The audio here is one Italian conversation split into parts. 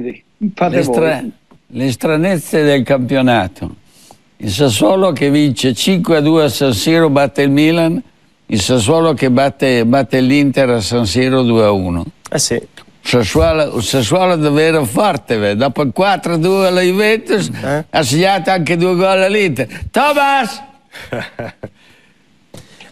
le, stra le, stranezze del campionato. Il Sassuolo che vince 5-2 a San Siro batte il Milan, il Sassuolo che batte, batte l'Inter a San Siro 2-1. Eh sì. Sassuolo, Sassuolo davvero forte, beh. dopo il 4-2 alla Juventus eh? ha segnato anche due gol all'Inter. Thomas!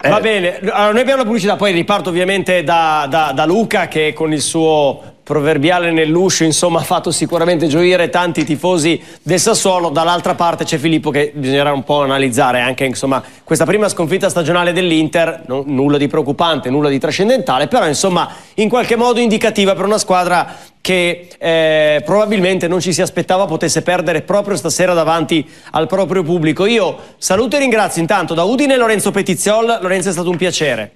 Eh. Va bene, allora, noi abbiamo la pubblicità, poi riparto ovviamente da, da, da Luca che con il suo proverbiale nell'uscio, insomma ha fatto sicuramente gioire tanti tifosi del Sassuolo, dall'altra parte c'è Filippo che bisognerà un po' analizzare anche insomma, questa prima sconfitta stagionale dell'Inter, no, nulla di preoccupante, nulla di trascendentale, però insomma in qualche modo indicativa per una squadra che eh, probabilmente non ci si aspettava potesse perdere proprio stasera davanti al proprio pubblico. Io saluto e ringrazio intanto da Udine Lorenzo Petiziol, Lorenzo è stato un piacere.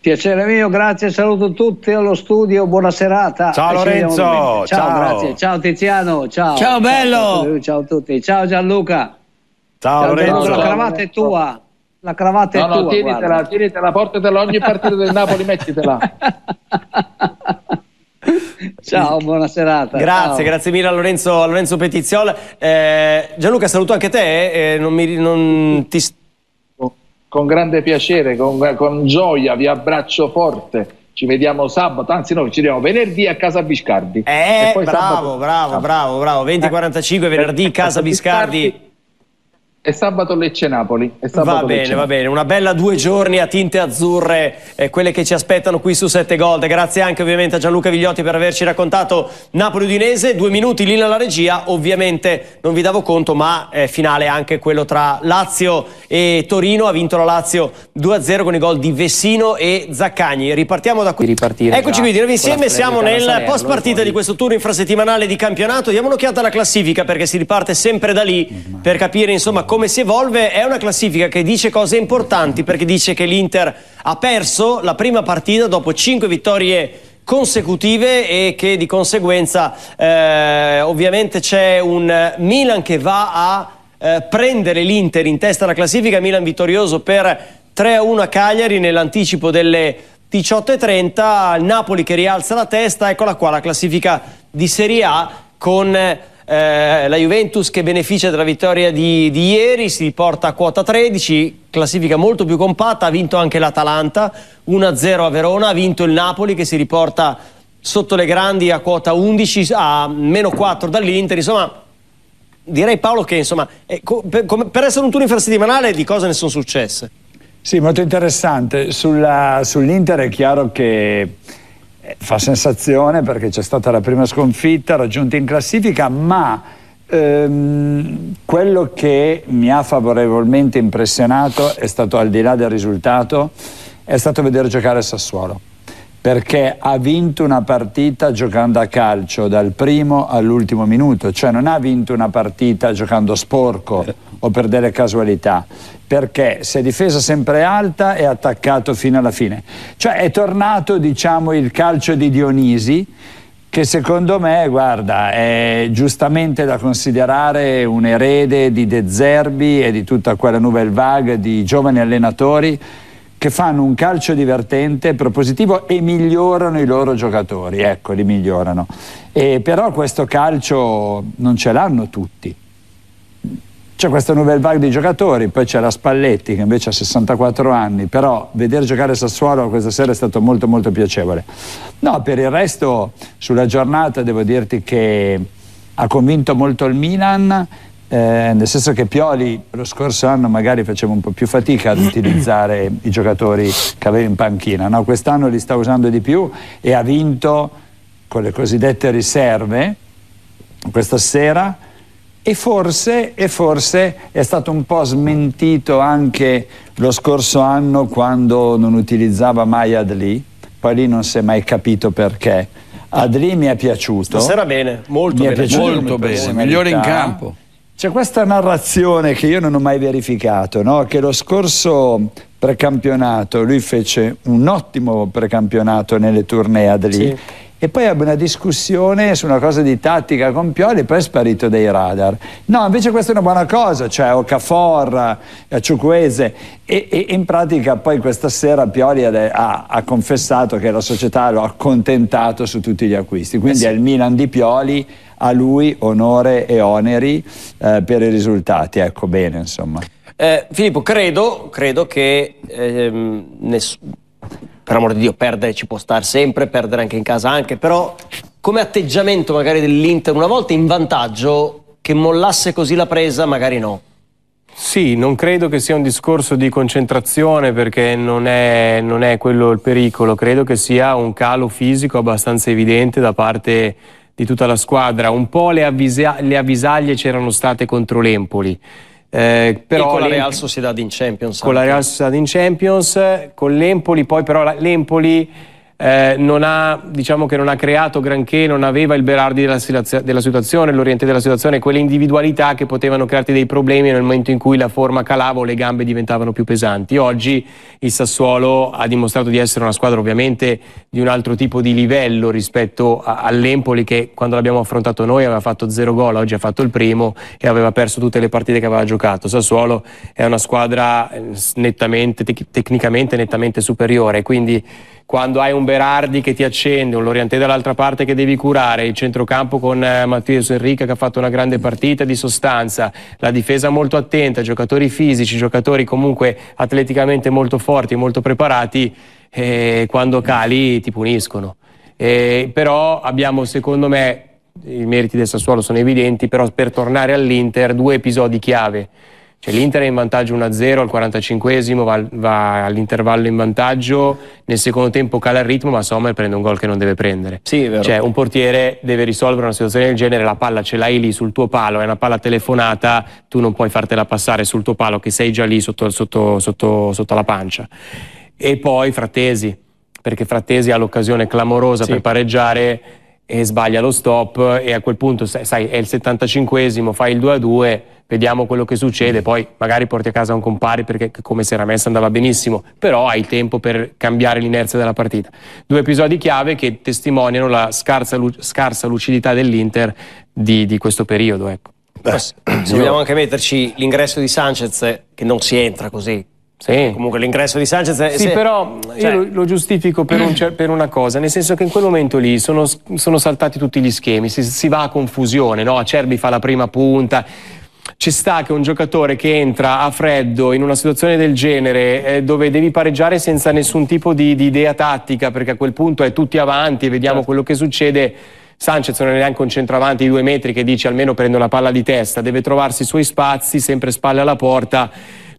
Piacere mio, grazie, saluto tutti allo studio, buona serata. Ciao Lorenzo, ciao, ciao, grazie, ciao Tiziano, ciao. Ciao bello. Ciao a tutti, ciao Gianluca. Ciao, ciao Lorenzo. La cravatta è tua. La cravatta no, è no, tua. Tienitela, guarda. tienitela, portatela ogni partita del Napoli, mettitela. Ciao, buona serata. Grazie, ciao. grazie mille a Lorenzo, a Lorenzo Petiziol. Eh, Gianluca, saluto anche te. Eh, eh non mi, non ti, con grande piacere, con, con gioia, vi abbraccio forte ci vediamo sabato, anzi no, ci vediamo venerdì a Casa Biscardi. Eh, bravo, sabato... bravo, bravo, bravo, 20.45 eh, venerdì Casa Biscardi. Biscardi. È sabato Lecce-Napoli. sabato Va bene, Lecce va bene. Una bella due giorni a tinte azzurre, eh, quelle che ci aspettano qui su 7 Gold. Grazie anche ovviamente a Gianluca Vigliotti per averci raccontato Napoli-Udinese. Due minuti lì nella regia, ovviamente non vi davo conto, ma eh, finale anche quello tra Lazio e Torino. Ha vinto la Lazio 2-0 con i gol di Vessino e Zaccagni. Ripartiamo da qui. Ripartire Eccoci qui, dirvi insieme. Siamo nel post partita di questo turno infrasettimanale di campionato. Diamo un'occhiata alla classifica perché si riparte sempre da lì per capire insomma come si evolve è una classifica che dice cose importanti perché dice che l'Inter ha perso la prima partita dopo 5 vittorie consecutive e che di conseguenza eh, ovviamente c'è un Milan che va a eh, prendere l'Inter in testa alla classifica, Milan vittorioso per 3-1 a Cagliari nell'anticipo delle 18.30, Napoli che rialza la testa, eccola qua la classifica di Serie A con eh, la Juventus che beneficia della vittoria di, di ieri, si riporta a quota 13, classifica molto più compatta, ha vinto anche l'Atalanta 1-0 a Verona, ha vinto il Napoli che si riporta sotto le grandi a quota 11, a meno 4 dall'Inter, insomma direi Paolo che insomma, eh, per essere un turno infrasettimanale di cose ne sono successe. Sì, molto interessante. Sull'Inter è chiaro che fa sensazione perché c'è stata la prima sconfitta raggiunta in classifica, ma ehm, quello che mi ha favorevolmente impressionato è stato al di là del risultato, è stato vedere giocare Sassuolo perché ha vinto una partita giocando a calcio dal primo all'ultimo minuto, cioè non ha vinto una partita giocando sporco o per delle casualità, perché si è difesa sempre alta e attaccato fino alla fine. Cioè è tornato diciamo, il calcio di Dionisi, che secondo me, guarda, è giustamente da considerare un erede di De Zerbi e di tutta quella nouvelle vague di giovani allenatori che fanno un calcio divertente, propositivo e migliorano i loro giocatori, ecco, li migliorano. E però questo calcio non ce l'hanno tutti. C'è questa nouvelle vague di giocatori, poi c'è la Spalletti che invece ha 64 anni, però vedere giocare Sassuolo questa sera è stato molto molto piacevole. No, per il resto sulla giornata devo dirti che ha convinto molto il Milan, eh, nel senso che Pioli lo scorso anno magari faceva un po' più fatica ad utilizzare i giocatori che aveva in panchina, no? quest'anno li sta usando di più e ha vinto con le cosiddette riserve questa sera e forse, e forse, è stato un po' smentito anche lo scorso anno quando non utilizzava mai Adli, poi lì non si è mai capito perché. Adli mi è piaciuto. Sarà bene, molto mi bene. È molto bene, migliore in campo. C'è questa narrazione che io non ho mai verificato, no? che lo scorso precampionato lui fece un ottimo precampionato nelle tournée Adli. Sì e poi ebbe una discussione su una cosa di tattica con Pioli e poi è sparito dai radar. No, invece questa è una buona cosa, cioè Ocaforra, Ciucuese e, e, in pratica poi questa sera Pioli ha, ha, confessato che la società lo ha accontentato su tutti gli acquisti, quindi eh sì. è il Milan di Pioli a lui onore e oneri eh, per i risultati, ecco bene insomma. Eh, Filippo, credo, credo che ehm, ness- per amor di Dio, perdere ci può stare sempre, perdere anche in casa anche, però come atteggiamento magari dell'Inter una volta in vantaggio, che mollasse così la presa, magari no. Sì, non credo che sia un discorso di concentrazione perché non è, non è quello il pericolo, credo che sia un calo fisico abbastanza evidente da parte di tutta la squadra. Un po' le, avvisa- le avvisaglie c'erano state contro l'Empoli. Eh, però e con la Real Sociedad in Champions. Con anche. la Real Sociedad in Champions, con l'Empoli, poi però l'Empoli eh, non, ha, diciamo non ha, creato granché, non aveva il Berardi della, della situazione, l'Oriente della situazione, quelle individualità che potevano crearti dei problemi nel momento in cui la forma calava o le gambe diventavano più pesanti. Oggi il Sassuolo ha dimostrato di essere una squadra ovviamente di un altro tipo di livello rispetto all'Empoli che quando l'abbiamo affrontato noi aveva fatto zero gol, oggi ha fatto il primo e aveva perso tutte le partite che aveva giocato. Sassuolo è una squadra eh, nettamente, tec tecnicamente nettamente superiore, quindi quando hai un Berardi che ti accende, un Lorientè dall'altra parte che devi curare, il centrocampo con eh, Mattias Enrica che ha fatto una grande partita di sostanza, la difesa molto attenta, giocatori fisici, giocatori comunque atleticamente molto forti, molto preparati, eh, quando cali ti puniscono. Eh, però abbiamo secondo me, i meriti del Sassuolo sono evidenti, però per tornare all'Inter due episodi chiave cioè, L'Inter è in vantaggio 1-0 al 45esimo, va, va, all'intervallo in vantaggio, nel secondo tempo cala il ritmo, ma Sommer prende un gol che non deve prendere. Sì, vero. Cioè, un portiere deve risolvere una situazione del genere, la palla ce l'hai lì sul tuo palo, è una palla telefonata, tu non puoi fartela passare sul tuo palo che sei già lì sotto, sotto, sotto, sotto la pancia. E poi Frattesi, perché Frattesi ha l'occasione clamorosa sì. per pareggiare e sbaglia lo stop e a quel punto, sai, è il 75esimo, fai il 2-2 vediamo quello che succede, poi magari porti a casa un compari perché come si era messa andava benissimo, però hai tempo per cambiare l'inerzia della partita. Due episodi chiave che testimoniano la scarsa, scarsa lucidità dell'Inter di, di questo periodo. Ecco. Beh, se vogliamo anche metterci l'ingresso di Sanchez, che non si entra così, sì. Comunque l'ingresso di Sanchez... È, sì, se... però cioè... io lo, lo giustifico per, un, per, una cosa, nel senso che in quel momento lì sono, sono saltati tutti gli schemi, si, si va a confusione, no? Acerbi fa la prima punta, ci sta che un giocatore che entra a freddo in una situazione del genere eh, dove devi pareggiare senza nessun tipo di, di, idea tattica perché a quel punto è tutti avanti e vediamo certo. quello che succede Sanchez non è neanche un centravanti di due metri che dice almeno prende una palla di testa, deve trovarsi i suoi spazi sempre spalle alla porta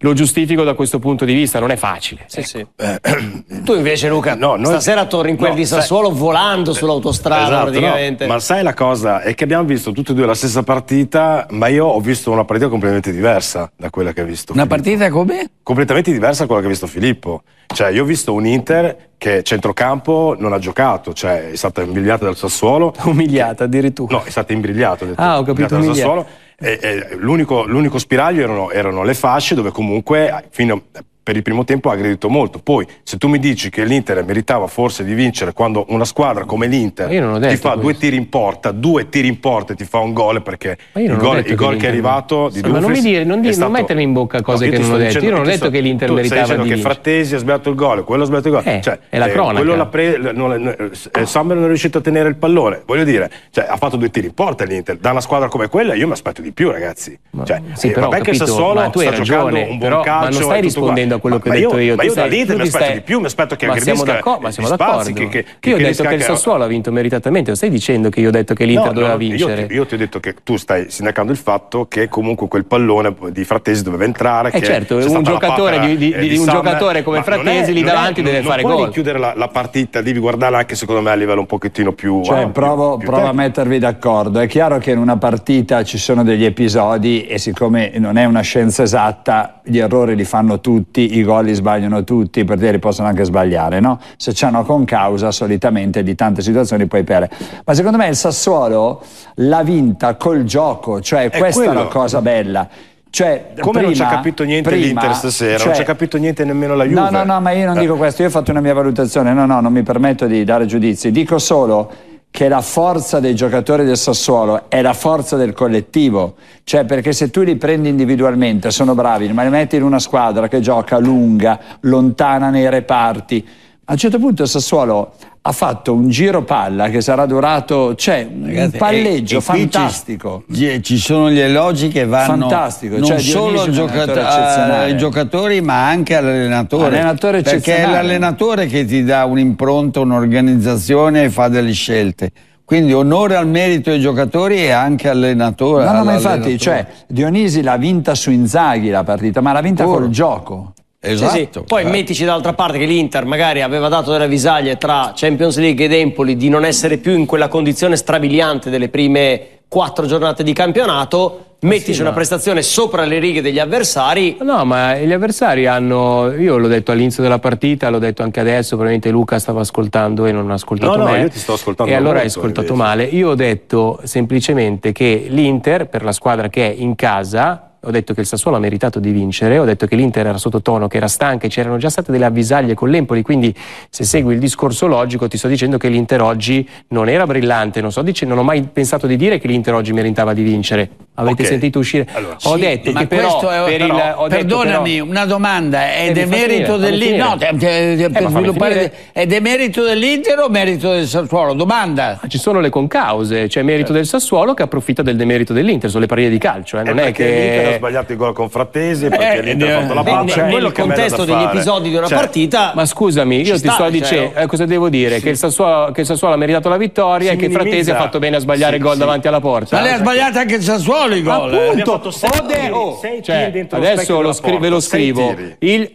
lo giustifico da questo punto di vista, non è facile. Sì, ecco. Eh, sì. tu invece Luca, no, noi... stasera torni in quel no, di Sassuolo sai... volando sull'autostrada esatto, praticamente. No. ma sai la cosa? È che abbiamo visto tutti e due la stessa partita, ma io ho visto una partita completamente diversa da quella che ha visto. Una Filippo. partita come? Completamente diversa da quella che ha visto Filippo. Cioè, io ho visto un Inter che centrocampo non ha giocato, cioè è stata imbrigliata dal Sassuolo. Umiliata addirittura. No, è stata imbrigliata. Detto, ah, ho capito. Dal Sassuolo eh, eh, l'unico, spiraglio erano, erano, le fasce dove comunque fino per il primo tempo ha aggredito molto. Poi, se tu mi dici che l'Inter meritava forse di vincere quando una squadra come l'Inter ti fa questo. due tiri in porta, due tiri in porta e ti fa un gol perché il gol, il gol che, che è arrivato di sì, Dumfries Ma non, mi dire, non, dire, stato... non mettermi in bocca cose no, che non ho detto. io non ho detto sto... che l'Inter tu meritava stai di vincere. che Frattesi ha sbagliato il gol, quello ha sbagliato il gol. Eh, cioè, è la eh, cronaca. Quello l'ha pre... non, eh, eh Samuel non è riuscito a tenere il pallone. Voglio dire, cioè, ha fatto due tiri in porta l'Inter. Da una squadra come quella io mi aspetto di più, ragazzi. Ma, cioè, sì, eh, però, vabbè capito, che Sassuolo sta giocando un buon calcio ma non stai rispondendo da quello ma, che ho detto io. Ma io, io da Leeds mi aspetto stai... di più, mi aspetto che aggredisca ma siamo d'accordo. Che, che, che io ho detto che il Sassuolo ha vinto meritatamente, non stai dicendo che io ho detto che l'Inter no, doveva no, vincere. Io ti, io ti, ho detto che tu stai sindacando il fatto che comunque quel pallone di Frattesi doveva entrare. Eh certo, un, giocatore, papera, di, di, eh, di un giocatore, come Frattesi lì davanti deve fare non gol. Non chiudere la, partita, devi guardarla anche secondo me a livello un pochettino più... Cioè, eh, provo a mettervi d'accordo. È chiaro che in una partita ci sono degli episodi e siccome non è una scienza esatta, gli errori li fanno tutti tutti, i gol li sbagliano tutti, per dire possono anche sbagliare, no? Se c'hanno con causa solitamente di tante situazioni puoi perdere. Ma secondo me il Sassuolo l'ha vinta col gioco, cioè è questa quello. è la cosa bella. Cioè, Come prima, non ci ha capito niente prima, l'Inter stasera, cioè, non ci ha capito niente nemmeno la Juve. No, no, no, ma io non dico questo, io ho fatto una mia valutazione, no, no, non mi permetto di dare giudizi, dico solo che la forza dei giocatori del Sassuolo è la forza del collettivo, cioè perché se tu li prendi individualmente sono bravi, ma li metti in una squadra che gioca lunga, lontana nei reparti, a un certo punto Sassuolo ha fatto un giro palla che sarà durato, cioè Ragazzi, un palleggio e, e fantastico. Ci, ci, sono gli elogi che vanno fantastico, non cioè, solo ai giocatori ma anche all'allenatore. Allenatore perché è l'allenatore che ti dà un'impronta, un'organizzazione e fa delle scelte. Quindi onore al merito ai giocatori e anche all'allenatore. No, no, ma infatti, cioè, Dionisi l'ha vinta su Inzaghi la partita, ma l'ha vinta Pur. col gioco. Esatto. Sì, sì. Esatto. Poi eh. mettici d'altra parte che l'Inter magari aveva dato delle visaglie tra Champions League ed Empoli di non essere più in quella condizione strabiliante delle prime quattro giornate di campionato. Ah, mettici sì, una ma... prestazione sopra le righe degli avversari. No, ma gli avversari hanno. Io l'ho detto all'inizio della partita, l'ho detto anche adesso. Probabilmente Luca stava ascoltando e non ha ascoltato no, me. No, io ti sto ascoltando. E allora hai ascoltato invece. male. Io ho detto semplicemente che l'Inter, per la squadra che è in casa, ho detto che il Sassuolo ha meritato di vincere, ho detto che l'Inter era sottotono, che era stanca, c'erano già state delle avvisaglie con l'Empoli, quindi se segui il discorso logico ti sto dicendo che l'Inter oggi non era brillante, non, so, dice, non ho mai pensato di dire che l'Inter oggi meritava di vincere. Avete okay. sentito uscire? Allora, ho sì, detto che però, è, per il, ho perdonami, però, una domanda, è eh, demerito dell'Inter? No, eh, è demerito dell'Inter o merito del Sassuolo? Domanda. Ma ci sono le concause, c'è cioè merito eh. del Sassuolo che approfitta del demerito dell'Inter, sono le parie di calcio, eh, eh non è, è che hanno sbagliato il gol con Frattesi perché eh, l'Inter ha eh, fatto la pace. Eh, quello nel contesto degli episodi di una cioè, partita. Ma scusami, io ti sto cioè, dicendo oh. eh, cosa devo dire? Sì. Che, il Sassuolo, che, il Sassuolo, ha meritato la vittoria si e che minimizza. Frattesi ha fatto bene a sbagliare sì, il gol sì. davanti alla porta. Ma lei ha cioè, sbagliato anche il Sassuolo i gol. Eh. Appunto, sei, oh, sei cioè, adesso lo ve lo scrivo. Il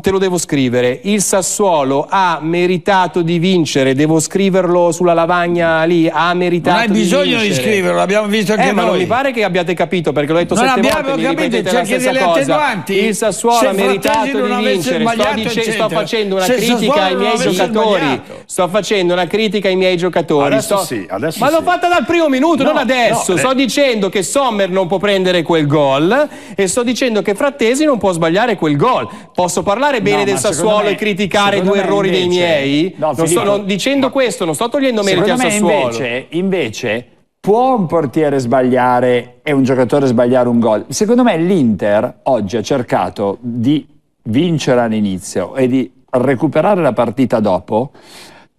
te lo devo scrivere. Il Sassuolo ha meritato di vincere. Devo scriverlo sulla lavagna lì. Ha meritato di vincere. Non hai bisogno di, di scriverlo, l'abbiamo visto anche eh, noi. Ma non mi pare che abbiate capito perché l'ho detto non sette volte. Non abbiamo capito, c'è anche delle attenuanti. Il Sassuolo Se ha meritato di vincere. Sto, dicendo, sto, facendo una Se critica ai miei giocatori. Sbagliato. Sto facendo una critica ai miei giocatori. Adesso sto... sì, adesso ma sì. l'ho fatta dal primo minuto, no, non adesso. No, eh. sto eh. dicendo che Sommer non può prendere quel gol e sto dicendo che Frattesi non può sbagliare quel gol. Posso parlare bene no, del Sassuolo me, e criticare due errori invece, dei miei? No, Filippo, so, non, dicendo questo, non sto togliendo merito al Sassuolo. Invece, invece, può un portiere sbagliare e un giocatore sbagliare un gol? Secondo me l'Inter oggi ha cercato di vincere all'inizio e di recuperare la partita dopo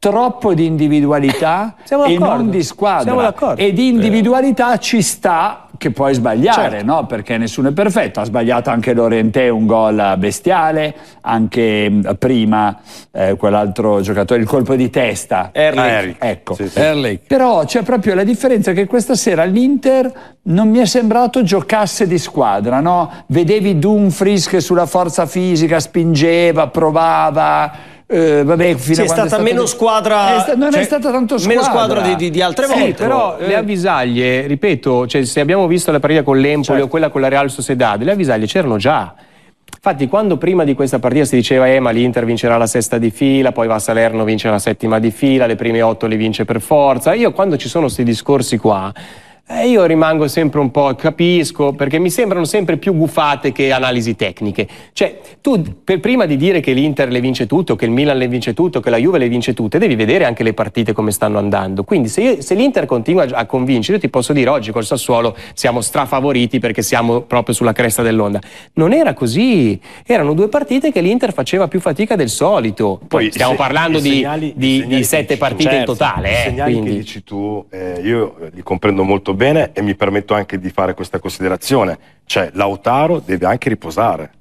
troppo di individualità e non di squadra. E di individualità ci sta che puoi sbagliare, certo. no? perché nessuno è perfetto. Ha sbagliato anche Lorente un gol bestiale, anche mm, prima eh, quell'altro giocatore, il colpo di testa. Erlich. Eh, ecco. Sì, sì. Però c'è proprio la differenza che questa sera l'Inter non mi è sembrato giocasse di squadra. No? Vedevi Dumfries che sulla forza fisica spingeva, provava eh, vabbè, sì, a stata è meno di... squadra, eh, è sta... non cioè, è stata tanto squadra. Meno squadra di, di, di altre sì, però eh. le avvisaglie, ripeto, cioè, se abbiamo visto la partita con l'Empoli certo. o quella con la Real Sociedad, le avvisaglie c'erano già. Infatti, quando prima di questa partita si diceva eh, ma l'Inter vincerà la sesta di fila, poi va a Salerno, vince la settima di fila, le prime otto le vince per forza. Io quando ci sono questi discorsi qua, eh, io rimango sempre un po', capisco, perché mi sembrano sempre più gufate che analisi tecniche. Cioè, tu per, prima di dire che l'Inter le vince tutto, che il Milan le vince tutto, che la Juve le vince tutte, devi vedere anche le partite come stanno andando. Quindi se, io, se l'Inter continua a convincere, io ti posso dire oggi col Sassuolo siamo strafavoriti perché siamo proprio sulla cresta dell'onda. Non era così, erano due partite che l'Inter faceva più fatica del solito. Poi, stiamo se, parlando di, segnali, di, di sette partite certo, in totale. I eh, segnali quindi. che dici tu, eh, io li comprendo molto bene e mi permetto anche di fare questa considerazione, cioè Lautaro deve anche riposare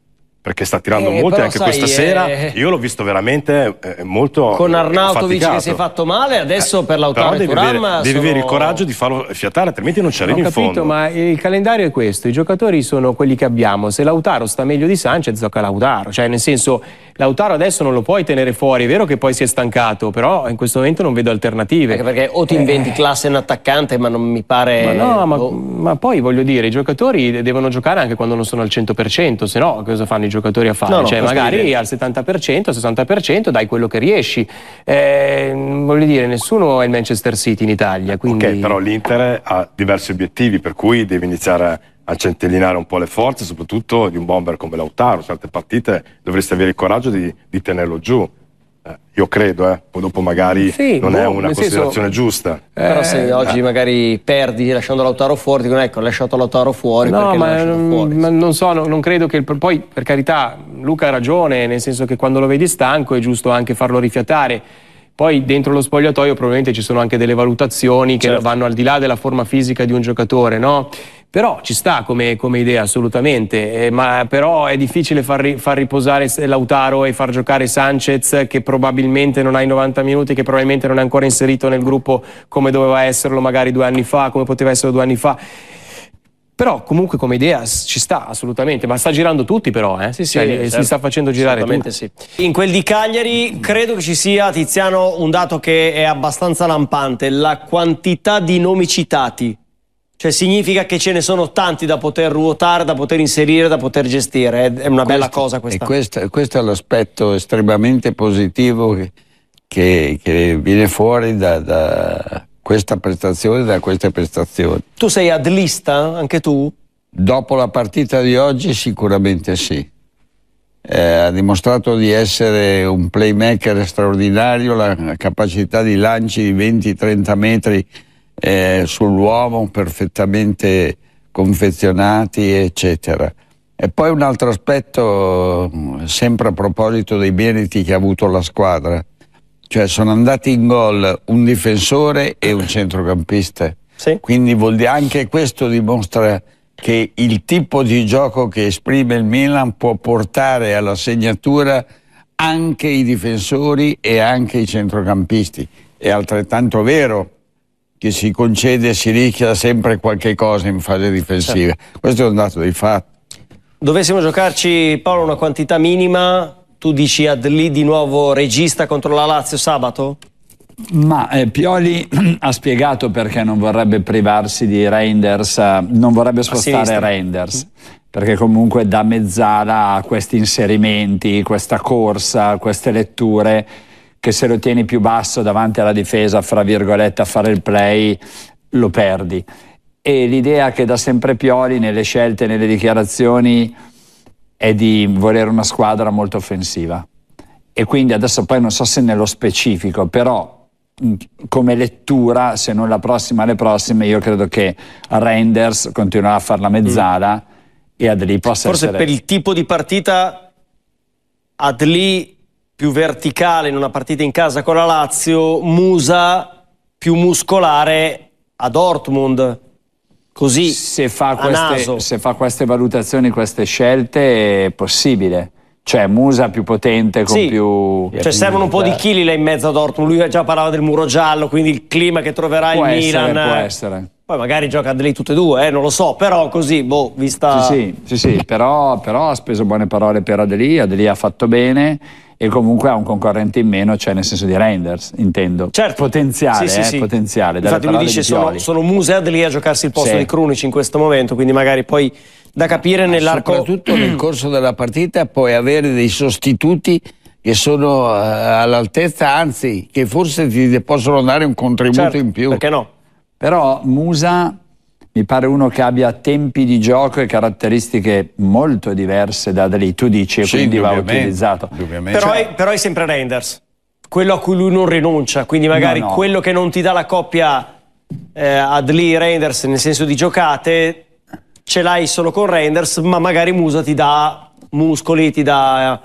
perché sta tirando eh, molto anche sai, questa eh... sera io l'ho visto veramente eh, molto con Arnautovic faticato. che si è fatto male adesso eh, per l'Autaro devi, avere, devi sono... avere il coraggio di farlo fiatare altrimenti non ci arrivi in fondo ma il calendario è questo i giocatori sono quelli che abbiamo se Lautaro sta meglio di Sanchez gioca Lautaro cioè nel senso Lautaro adesso non lo puoi tenere fuori, è vero che poi si è stancato, però in questo momento non vedo alternative. Anche perché o ti eh. inventi eh. classe in attaccante, ma non mi pare... Ma no, ma, oh. ma, poi voglio dire, i giocatori devono giocare anche quando non sono al 100%, se no cosa fanno i giocatori a fare? No, no, cioè magari al 70%, al 60% dai quello che riesci. Eh, voglio dire, nessuno è il Manchester City in Italia, quindi... Ok, però l'Inter ha diversi obiettivi, per cui devi iniziare a a centellinare un po' le forze, soprattutto di un bomber come Lautaro. Certe partite dovresti avere il coraggio di, di tenerlo giù. Eh, io credo, eh. poi dopo magari sì, non boh, è una considerazione senso, giusta. Eh, però se eh, oggi eh. magari perdi lasciando Lautaro fuori, dicono ecco, ho lasciato Lautaro fuori. No, ma, fuori? ma, non so, non, non credo che... Il, poi, per carità, Luca ha ragione, nel senso che quando lo vedi stanco è giusto anche farlo rifiatare. Poi dentro lo spogliatoio probabilmente ci sono anche delle valutazioni che certo. vanno al di là della forma fisica di un giocatore, no? Però ci sta come, come idea assolutamente, eh, ma però è difficile far, ri, far, riposare Lautaro e far giocare Sanchez che probabilmente non ha i 90 minuti, che probabilmente non è ancora inserito nel gruppo come doveva esserlo magari due anni fa, come poteva esserlo due anni fa. Però comunque come idea ci sta assolutamente, ma sta girando tutti però, eh? sì, sì, cioè, eh, certo. si sta facendo girare tutti. Sì. In quel di Cagliari credo che ci sia, Tiziano, un dato che è abbastanza lampante, la quantità di nomi citati cioè significa che ce ne sono tanti da poter ruotare, da poter inserire, da poter gestire. È una bella questo, cosa questa. E questo, questo è l'aspetto estremamente positivo che, che, viene fuori da, da, questa prestazione, da queste prestazioni. Tu sei ad lista anche tu? Dopo la partita di oggi sicuramente sì. Eh, ha dimostrato di essere un playmaker straordinario, la capacità di lanci di 20-30 metri eh, sull'uomo perfettamente confezionati, eccetera. E poi un altro aspetto, sempre a proposito dei meriti che ha avuto la squadra, cioè sono andati in gol un difensore e un centrocampista. Sì. Quindi vuol dire anche questo dimostra che il tipo di gioco che esprime il Milan può portare alla segnatura anche i difensori e anche i centrocampisti. È altrettanto vero che si concede e si rischia sempre qualche cosa in fase difensiva. Certo. Questo è un dato di fatto. Dovessimo giocarci, Paolo, una quantità minima, tu dici Adli di nuovo regista contro la Lazio sabato? Ma eh, Pioli ha spiegato perché non vorrebbe privarsi di Reinders, eh, non vorrebbe spostare Reinders, perché comunque da mezzala a questi inserimenti, questa corsa, queste letture che se lo tieni più basso davanti alla difesa, fra virgolette, a fare il play, lo perdi. E l'idea che da sempre Pioli nelle scelte, nelle dichiarazioni, è di volere una squadra molto offensiva. E quindi adesso poi non so se nello specifico, però come lettura, se non la prossima le prossime, io credo che Renders continuerà a fare la mezzala mm. e Adli possa Forse essere... Forse per il tipo di partita Adli più verticale in una partita in casa con la Lazio, Musa più muscolare a Dortmund. Così se fa, queste, se fa queste valutazioni, queste scelte è possibile. Cioè Musa più potente con sì. più... Cioè servono un po' di chili là in mezzo a Dortmund, lui già parlava del muro giallo, quindi il clima che troverà può il essere, Milan... Può eh. essere. Poi magari gioca a lì tutte e due, eh, non lo so, però così, boh, vista... Sì, sì, sì, sì però, però, ha speso buone parole per Adelia, Adelia ha fatto bene e comunque ha un concorrente in meno, cioè nel senso di Reinders, intendo. Certo. Potenziale, sì, sì, eh, sì. potenziale. Infatti lui dice di sono, sono Museadli a giocarsi il posto di Krunic in questo momento, quindi magari poi da capire nell'arco... Soprattutto nel corso della partita puoi avere dei sostituti che sono eh, all'altezza, anzi che forse ti possono dare un contributo certo, in più. Perché no? Però Musa mi pare uno che abbia tempi di gioco e caratteristiche molto diverse da lì. Tu dici e sì, quindi va utilizzato. Però cioè è, però, è, sempre Renders, quello a cui lui non rinuncia, quindi magari no, no. quello che non ti dà la coppia eh, Adli-Renders nel senso di giocate, ce l'hai solo con Renders, ma magari Musa ti dà muscoli, ti dà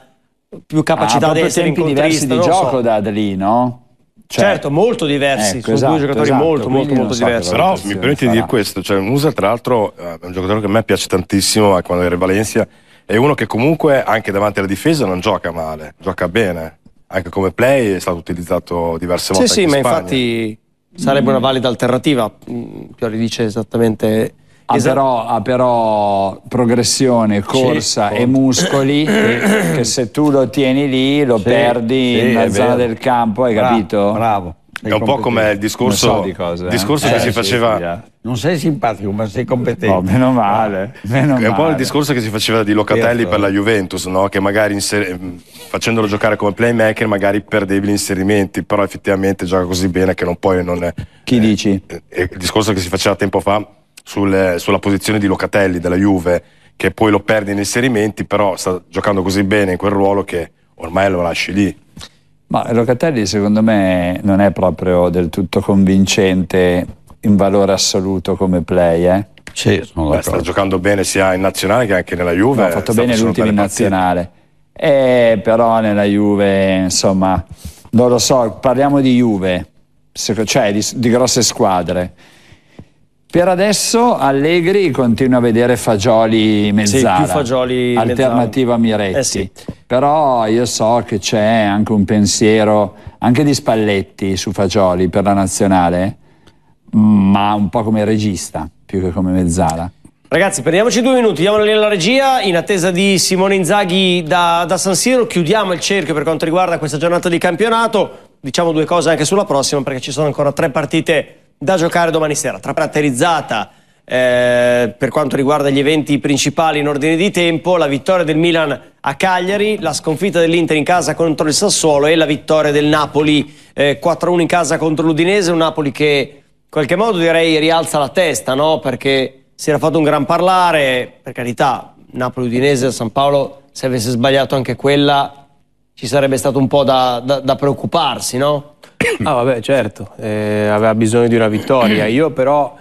più capacità ah, di essere incontrista. tempi diversi di gioco so. da Adli, no? Cioè, certo, molto diversi, ecco, sono esatto, due giocatori esatto, molto, molto, molto diversi. Però mi permetti di dire questo, cioè Musa tra l'altro eh, è un giocatore che a me piace tantissimo quando era in Valencia, è uno che comunque anche davanti alla difesa non gioca male, gioca bene, anche come play è stato utilizzato diverse volte. Sì, sì, in ma Spagna. infatti sarebbe una valida alternativa, Pioli mm, dice esattamente ha, ah, esatto. però, ha ah, però, progressione, corsa sì. e muscoli che, che, se tu lo tieni lì lo sì. perdi sì, in zona del campo, hai bravo, capito? Bravo. è un po' come il discorso, so di cose, eh? discorso eh, che si faceva. Eh. Non sei simpatico, ma sei competente. Oh, meno male. Ah, meno è un male. po' il discorso che si faceva di Locatelli certo. per la Juventus, no? che magari inser- ehm, facendolo giocare come playmaker, magari perdevi gli inserimenti, però effettivamente gioca così bene che non puoi non. Chi eh, dici? Eh, il discorso che si faceva tempo fa sul, sulla posizione di Locatelli della Juve, che poi lo perde in inserimenti, però sta giocando così bene in quel ruolo che ormai lo lasci lì. Ma Locatelli secondo me non è proprio del tutto convincente in valore assoluto come play, eh? Sì, Beh, sta giocando bene sia in nazionale che anche nella Juve. ha fatto bene l'ultimo in nazionale. Eh, però nella Juve, insomma, non lo so, parliamo di Juve, cioè di, di grosse squadre. Per adesso Allegri continua a vedere Fagioli Mezzala, sì, più Fagioli alternativa Mezzala. Miretti, eh sì. però io so che c'è anche un pensiero anche di Spalletti su Fagioli per la nazionale, ma un po' come regista più che come Mezzala. Ragazzi, prendiamoci due minuti, diamo lì alla regia, in attesa di Simone Inzaghi da, da San Siro, chiudiamo il cerchio per quanto riguarda questa giornata di campionato, diciamo due cose anche sulla prossima perché ci sono ancora tre partite da giocare domani sera, tra caratterizzata eh, per quanto riguarda gli eventi principali in ordine di tempo, la vittoria del Milan a Cagliari, la sconfitta dell'Inter in casa contro il Sassuolo e la vittoria del Napoli eh, 4-1 in casa contro l'Udinese, un Napoli che in qualche modo direi rialza la testa, no? Perché si era fatto un gran parlare, per carità, Napoli-Udinese, San Paolo, se avesse sbagliato anche quella ci sarebbe stato un po' da, da, da preoccuparsi, no? Ah vabbè, certo, eh, aveva bisogno di una vittoria. Io però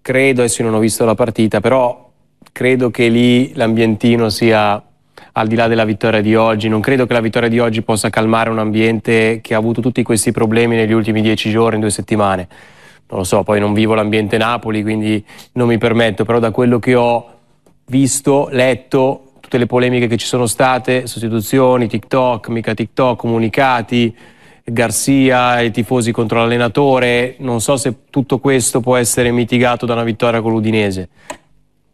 credo, adesso non ho visto la partita, però credo che lì l'ambientino sia al di là della vittoria di oggi. Non credo che la vittoria di oggi possa calmare un ambiente che ha avuto tutti questi problemi negli ultimi dieci giorni, due settimane. Non lo so, poi non vivo l'ambiente Napoli, quindi non mi permetto, però da quello che ho visto, letto, tutte le polemiche che ci sono state, sostituzioni, TikTok, mica TikTok, comunicati, Garzia, i tifosi contro l'allenatore, non so se tutto questo può essere mitigato da una vittoria con l'Udinese.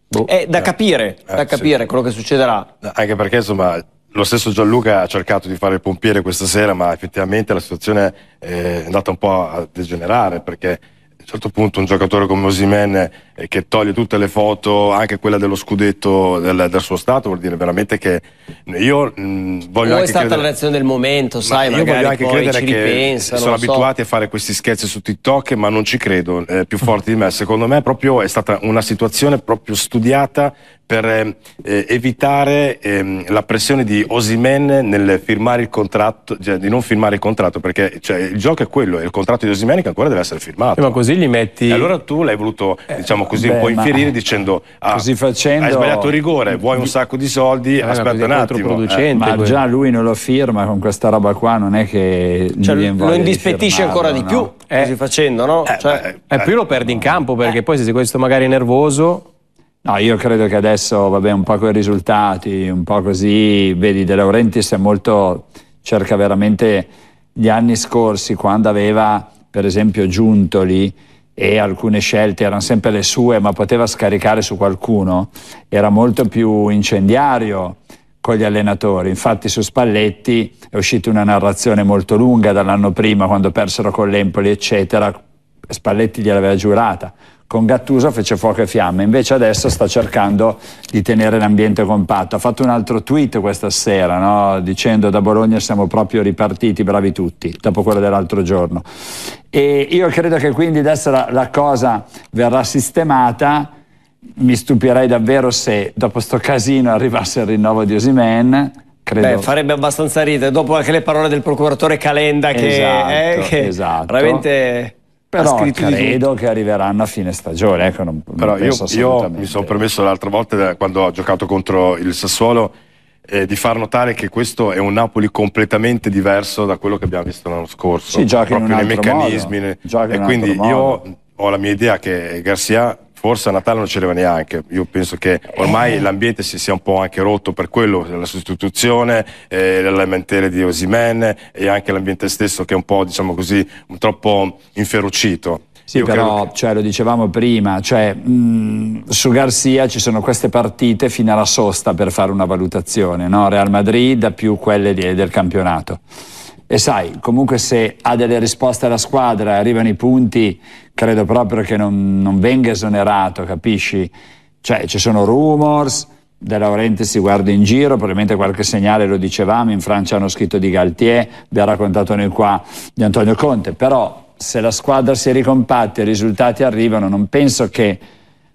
Boh. È eh, da eh, capire, eh, da capire sì. quello che succederà. Anche perché insomma lo stesso Gianluca ha cercato di fare il pompiere questa sera, ma effettivamente la situazione eh, è andata un po' a degenerare perché a un certo punto un giocatore come Osimen eh, che toglie tutte le foto, anche quella dello scudetto del, del suo stato, vuol dire veramente che io mh, mm, voglio o oh, anche è stata credere... la reazione del momento, ma sai, io voglio anche credere ci che ripensa, sono abituati so. a fare questi scherzi su TikTok, ma non ci credo, eh, più forti di me, secondo me proprio è stata una situazione proprio studiata per eh, eh evitare eh, la pressione di Osimen nel firmare il contratto, cioè di non firmare il contratto, perché cioè, il gioco è quello, è il contratto di Osimen che ancora deve essere firmato. Eh, ma così gli metti... E allora tu l'hai voluto, eh, diciamo così, beh, un po' infierire dicendo, ah, facendo... hai sbagliato rigore, vuoi un sacco di soldi, aspetta un attimo. ma già lui non lo firma con questa roba qua, non è che... Cioè, lo indispettisce firmarlo, ancora di più, no? così facendo, no? Cioè, più lo perdi in campo, perché poi se questo magari nervoso... No, io credo che adesso, vabbè, un po' con i risultati, un po' così, vedi, De Laurentiis è molto, cerca veramente gli anni scorsi, quando aveva, per esempio, Giuntoli e alcune scelte erano sempre le sue, ma poteva scaricare su qualcuno, era molto più incendiario con gli allenatori. Infatti su Spalletti è uscita una narrazione molto lunga dall'anno prima, quando persero con l'Empoli, eccetera, Spalletti gliel'aveva giurata con Gattuso fece fuoco e fiamme, invece adesso sta cercando di tenere l'ambiente compatto. Ha fatto un altro tweet questa sera, no? dicendo da Bologna siamo proprio ripartiti, bravi tutti, dopo quello dell'altro giorno. E io credo che quindi adesso la, la cosa verrà sistemata, mi stupirei davvero se dopo sto casino arrivasse il rinnovo di Osimen. Credo... Beh, farebbe abbastanza ridere, dopo anche le parole del procuratore Calenda che, esatto, eh, che esatto. veramente... Però credo che arriveranno a fine stagione. Ecco, non, Però non io, io mi sono permesso l'altra volta, quando ho giocato contro il Sassuolo, eh, di far notare che questo è un Napoli completamente diverso da quello che abbiamo visto l'anno scorso. Sì, gioca proprio nei meccanismi. Modo. Gioca e quindi io ho la mia idea che Garcia Forse a Natale non ce l'aveva neanche. Io penso che ormai eh. l'ambiente si sia un po' anche rotto per quello, la sostituzione, eh, lamentele di Osimen e anche l'ambiente stesso che è un po', diciamo così, un troppo inferocito. Sì, Io però che... cioè, lo dicevamo prima, cioè, mh, su Garcia ci sono queste partite fino alla sosta per fare una valutazione, no? Real Madrid più quelle di, del campionato e sai, comunque se ha delle risposte alla squadra, e arrivano i punti, credo proprio che non, non venga esonerato, capisci? Cioè, ci sono rumors, De Laurenti si guarda in giro, probabilmente qualche segnale lo dicevamo, in Francia hanno scritto di Galtier, vi ha raccontato noi qua di Antonio Conte, però se la squadra si ricompatta e i risultati arrivano, non penso che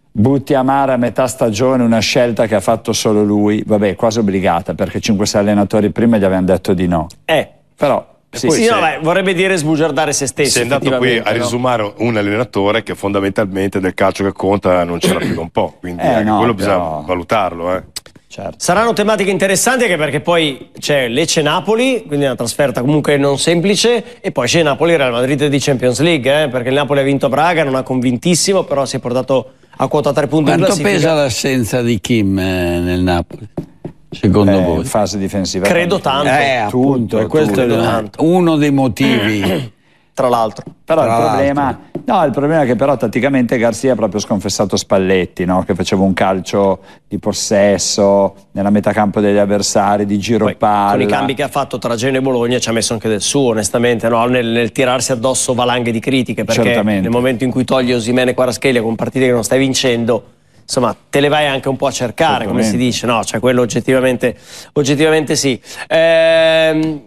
butti a mare a metà stagione una scelta che ha fatto solo lui, vabbè, quasi obbligata, perché 5-6 allenatori prima gli avevano detto di no. Eh, però sì, sì, no, beh, vorrebbe dire sbugiardare se stesso. è andato qui a no? risumare un allenatore che fondamentalmente del calcio che conta non c'era più da un po', quindi eh, no, quello bisogna valutarlo. Eh. Certo. Saranno tematiche interessanti anche perché poi c'è Lecce-Napoli, quindi una trasferta comunque non semplice, e poi c'è Napoli-Real Madrid di Champions League, eh, perché il Napoli ha vinto a Praga, non ha convintissimo, però si è portato a quota 3 punti Quanto pesa l'assenza di Kim eh, nel Napoli? secondo eh, voi? In fase difensiva. Credo tanto. Eh, eh appunto, appunto è tanto. uno dei motivi. Tra l'altro. Però Tra il, l'altro. Problema, no, il problema è che però tatticamente Garzia ha proprio sconfessato Spalletti, no? che faceva un calcio di possesso nella metà campo degli avversari, di giro Poi, palla. Con i cambi che ha fatto tra Genova e Bologna ci ha messo anche del suo, onestamente, no? nel, nel, tirarsi addosso valanghe di critiche, perché Certamente. nel momento in cui togli Osimene e Quaraschelia con partite che non stai vincendo insomma, te le vai anche un po' a cercare, come si dice, no? Cioè, quello oggettivamente, oggettivamente sì. Ehm,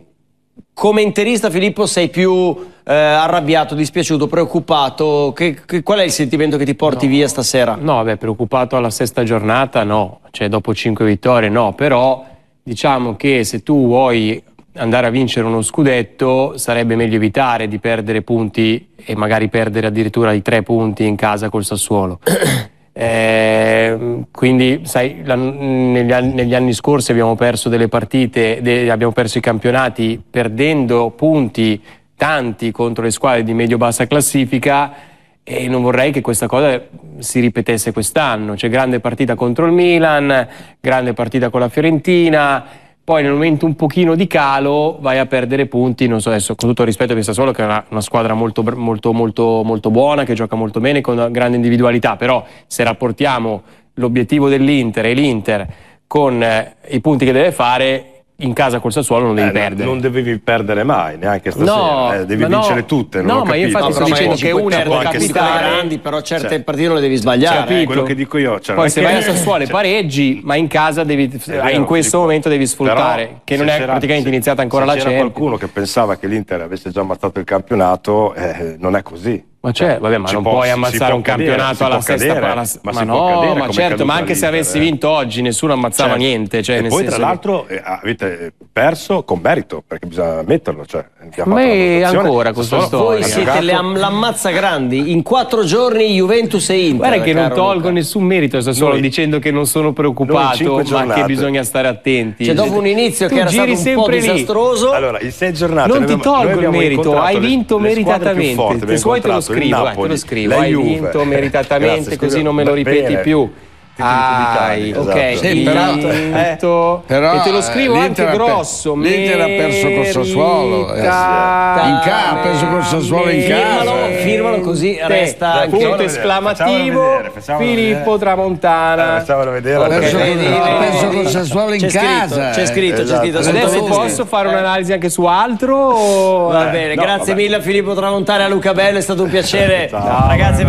come interista, Filippo, sei più eh, arrabbiato, dispiaciuto, preoccupato? Che, che, qual è il sentimento che ti porti no. via stasera? No, beh, preoccupato alla sesta giornata, no. Cioè, dopo cinque vittorie, no. Però, diciamo che se tu vuoi andare a vincere uno scudetto sarebbe meglio evitare di perdere punti e magari perdere addirittura i tre punti in casa col Sassuolo. Eh, quindi, sai, la, negli, anni, negli, anni, scorsi abbiamo perso delle partite, de, abbiamo perso i campionati perdendo punti tanti contro le squadre di medio-bassa classifica e non vorrei che questa cosa si ripetesse quest'anno. C'è grande partita contro il Milan, grande partita con la Fiorentina poi nel momento un pochino di calo vai a perdere punti, non so adesso, con tutto il rispetto per Sassuolo che è una, una squadra molto, molto, molto, molto buona, che gioca molto bene, con grande individualità, però se rapportiamo l'obiettivo dell'Inter e l'Inter con eh, i punti che deve fare, in casa col Sassuolo non devi eh, perdere. Non devi perdere mai, neanche stasera. No, eh, devi vincere no, tutte. no, ma io infatti sto dicendo che una può capitare, grandi, però certe cioè, partite non le devi sbagliare. Capito? quello che dico io. Cioè, Poi se vai a Sassuolo e pareggi, ma in casa devi, vero, in questo dico, momento devi sfruttare, che non è praticamente se, iniziata ancora la Champions. c'era qualcuno che pensava che l'Inter avesse già ammazzato il campionato, eh, non è così. Ma, cioè, vabbè, ma non può, puoi ammazzare un cadere, campionato alla cadere, sesta alla... Ma, ma no, cadere, ma certo, ma anche se avessi cioè. vinto oggi nessuno ammazzava certo. niente. Cioè, e poi tra l'altro che... Eh, ah, avete perso con merito, perché bisogna ammetterlo. Cioè, ma ancora con questo storia. Voi siete l'ammazza grandi, in quattro giorni Juventus e Inter. Guarda che non tolgo nessun merito, sto solo Noi. dicendo che non sono preoccupato, ma che bisogna stare attenti. Cioè dopo un inizio tu che era stato un po' disastroso... Allora, in sei giornate... Non ti tolgo il merito, hai vinto meritatamente. Se vuoi te lo scrivo, eh, te lo scrivo, hai Juve. vinto meritatamente, così non me lo ripeti bene. più. Ai, esatto. ok, sì, però, eh, però, e te lo eh, scrivo anche grosso. L'Inter ha perso col Sassuolo, eh, in casa, ha perso col Sassuolo in casa. Firmalo così, te, resta anche punto esclamativo. Filippo Tramontana. facciamolo vedere. Ha perso, no, col Sassuolo in casa. C'è scritto, c'è scritto. Esatto. Adesso posso fare eh. un'analisi anche su altro? Va bene, grazie mille a Filippo Tramontana, Luca Bello, è stato un piacere. Ragazzi